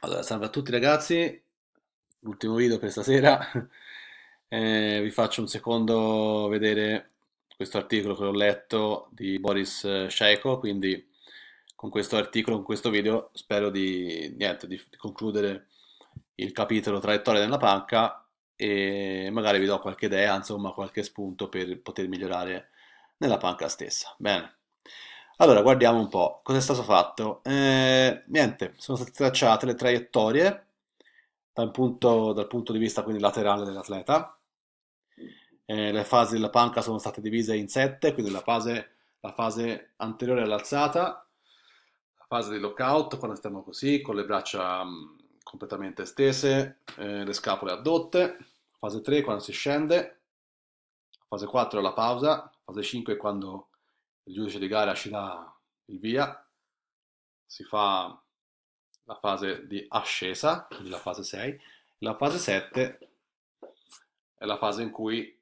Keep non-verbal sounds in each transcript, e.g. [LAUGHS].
Allora, salve a tutti ragazzi, l'ultimo video per stasera. [LAUGHS] Eh, vi faccio un secondo vedere questo articolo che ho letto di Boris eh, Sheiko, quindi con questo articolo, con questo video, spero di, niente, di concludere il capitolo traiettoria della panca e magari vi do qualche idea, insomma qualche spunto per poter migliorare nella panca stessa. Bene. Allora, guardiamo un po' cosa è stato fatto. Eh, niente, sono state tracciate le traiettorie dal punto, dal punto di vista quindi laterale dell'atleta. Eh, le fasi della panca sono state divise in sette, quindi la fase, la fase anteriore all'alzata, la fase di lockout, quando stiamo così, con le braccia mm, completamente stese, eh, le scapole addotte, fase 3 quando si scende, fase 4 la pausa, fase 5 quando il giudice di gara ci dà il via, si fa la fase di ascesa, quindi la fase 6, la fase 7 è la fase in cui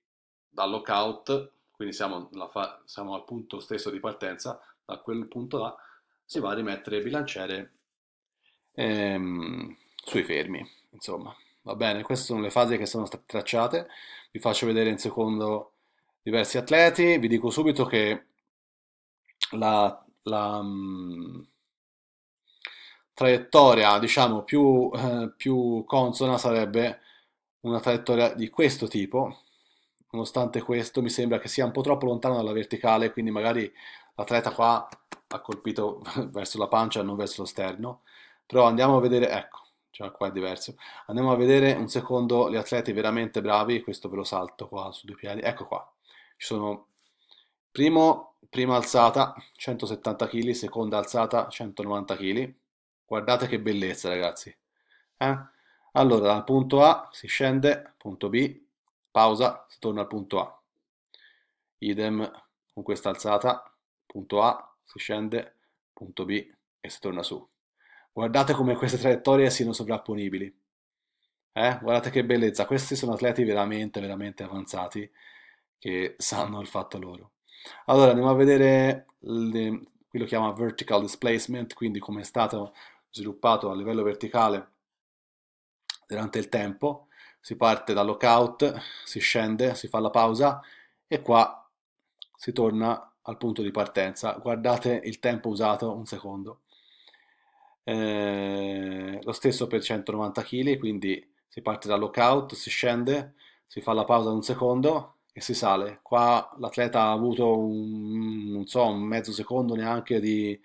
dal lockout, quindi siamo, fa- siamo al punto stesso di partenza, da quel punto là si va a rimettere il bilanciere ehm, sui fermi, insomma. Va bene, queste sono le fasi che sono state tracciate, vi faccio vedere in secondo diversi atleti, vi dico subito che la, la mm, traiettoria, diciamo, più, eh, più consona sarebbe una traiettoria di questo tipo. Nonostante questo mi sembra che sia un po' troppo lontano dalla verticale, quindi magari l'atleta qua ha colpito [LAUGHS] verso la pancia e non verso lo sterno. Però andiamo a vedere, ecco, già qua è diverso. Andiamo a vedere un secondo gli atleti veramente bravi, questo ve lo salto qua su due piedi, ecco qua. Ci sono Primo, prima alzata 170 kg, seconda alzata 190 kg. Guardate che bellezza ragazzi. Eh? Allora dal punto A si scende, punto B, pausa, si torna al punto A. Idem con questa alzata, punto A, si scende, punto B e si torna su. Guardate come queste traiettorie siano sovrapponibili. Eh? Guardate che bellezza, questi sono atleti veramente, veramente avanzati che sanno il fatto loro. Allora andiamo a vedere, le, qui lo chiama vertical displacement, quindi come è stato sviluppato a livello verticale durante il tempo. Si parte dal lockout, si scende, si fa la pausa e qua si torna al punto di partenza. Guardate il tempo usato, un secondo. Eh, lo stesso per 190 kg, quindi si parte dal lockout, si scende, si fa la pausa un secondo, e si sale. Qua l'atleta ha avuto un, so, un mezzo secondo neanche di,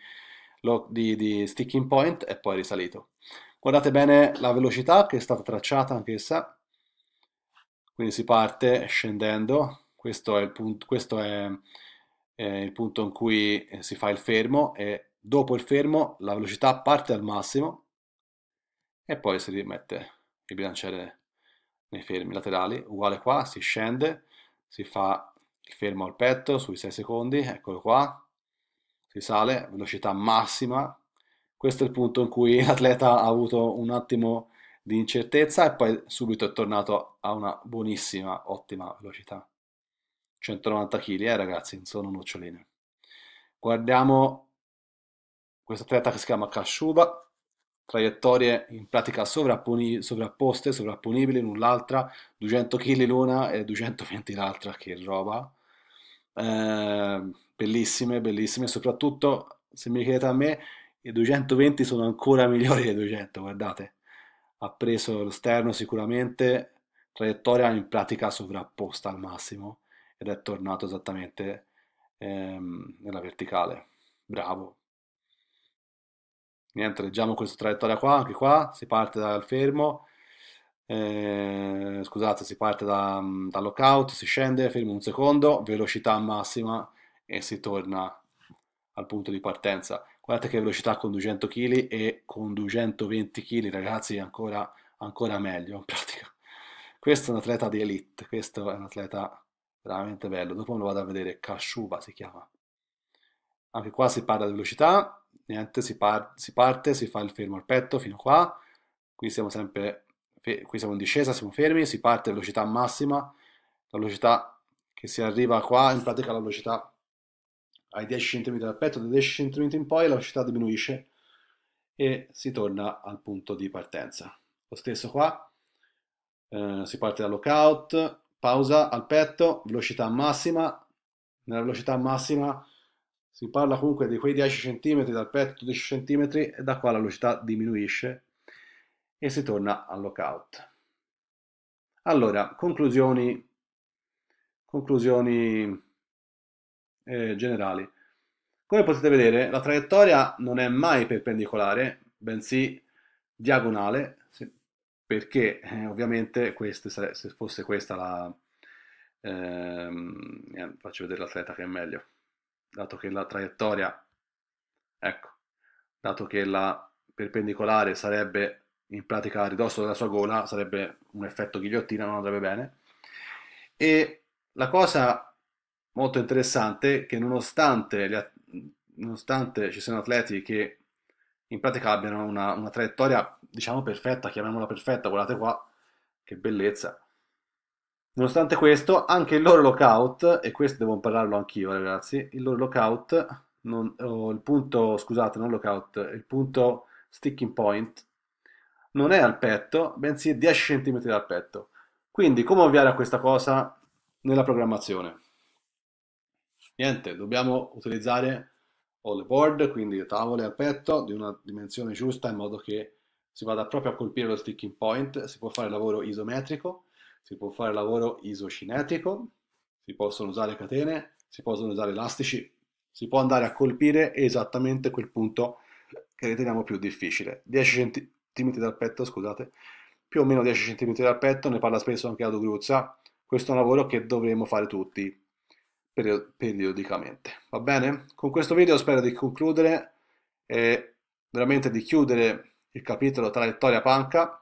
di, di sticking point e poi è risalito. Guardate bene la velocità che è stata tracciata anch'essa, quindi si parte scendendo, questo è il punto, questo è, è il punto in cui si fa il fermo e dopo il fermo la velocità parte al massimo e poi si rimette il bilanciere nei fermi laterali, uguale qua, si scende, si fa il fermo al petto sui 6 secondi, eccolo qua, si sale, velocità massima, questo è il punto in cui [LAUGHS] l'atleta ha avuto un attimo di incertezza e poi subito è tornato a una buonissima, ottima velocità. 190 kg, eh ragazzi, sono noccioline. Guardiamo questo atleta che si chiama Kashuba, traiettorie in pratica sovrapposte, sovrapponibili l'un l'altra, 200 kg l'una e 220 l'altra, che roba. Eh, bellissime, bellissime, soprattutto se mi chiedete a me, i 220 sono ancora migliori dei 200, guardate. Ha preso lo sterno sicuramente, traiettoria in pratica sovrapposta al massimo ed è tornato esattamente ehm, nella verticale. Bravo niente, leggiamo questa traiettoria qua, anche qua, si parte dal fermo, eh, scusate, si parte da, mm, da lockout, si scende, fermo un secondo, velocità massima e si torna al punto di partenza. Guardate che velocità con 200 kg e con 220 kg, ragazzi, ancora, ancora meglio in pratica. Questo è un atleta di elite, questo è un atleta veramente bello. Dopo me lo vado a vedere, Kashuba si chiama. Anche qua si parla di velocità, niente, si, par si parte, si fa il fermo al petto fino a qua, qui siamo sempre, qui siamo in discesa, siamo fermi, si parte a velocità massima, la velocità che si arriva qua, in pratica la velocità ai 10 cm dal petto, dai 10 cm in poi la velocità diminuisce e si torna al punto di partenza. Lo stesso qua, eh, si parte da lockout, pausa al petto, velocità massima, nella velocità massima si parla comunque di quei 10 cm dal petto 10 cm e da qua la velocità diminuisce e si torna al lockout allora conclusioni conclusioni eh, generali come potete vedere la traiettoria non è mai perpendicolare bensì diagonale perché eh, ovviamente queste, se fosse questa la ehm, eh, faccio vedere l'atleta che è meglio dato che la traiettoria, ecco, dato che la perpendicolare sarebbe in pratica a ridosso della sua gola, sarebbe un effetto ghigliottina, non andrebbe bene. E la cosa molto interessante è che nonostante, gli, nonostante ci siano atleti che in pratica abbiano una, una traiettoria, diciamo, perfetta, chiamiamola perfetta, guardate qua, che bellezza, Nonostante questo, anche il loro lockout, e questo devo impararlo anch'io ragazzi, il loro lockout, non, oh, il punto, scusate, non lockout, il punto sticking point, non è al petto, bensì 10 cm dal petto. Quindi come ovviare a questa cosa nella programmazione? Niente, dobbiamo utilizzare all board, quindi le tavole al petto di una dimensione giusta in modo che si vada proprio a colpire lo sticking point, si può fare il lavoro isometrico, si può fare lavoro isocinetico, si possono usare catene, si possono usare elastici, si può andare a colpire esattamente quel punto che riteniamo più difficile. 10 cm dal petto, scusate, più o meno 10 cm dal petto, ne parla spesso anche la Gruzza, questo è un lavoro che dovremo fare tutti periodicamente. Va bene? Con questo video spero di concludere e veramente di chiudere il capitolo traiettoria panca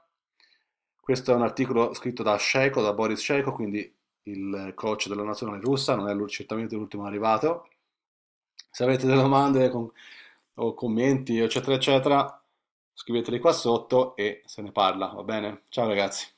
questo è un articolo scritto da Sheiko, da Boris Sheiko, quindi il coach della nazionale russa, non è certamente l'ultimo arrivato. Se avete delle domande o commenti, eccetera, eccetera, scriveteli qua sotto e se ne parla, va bene? Ciao ragazzi!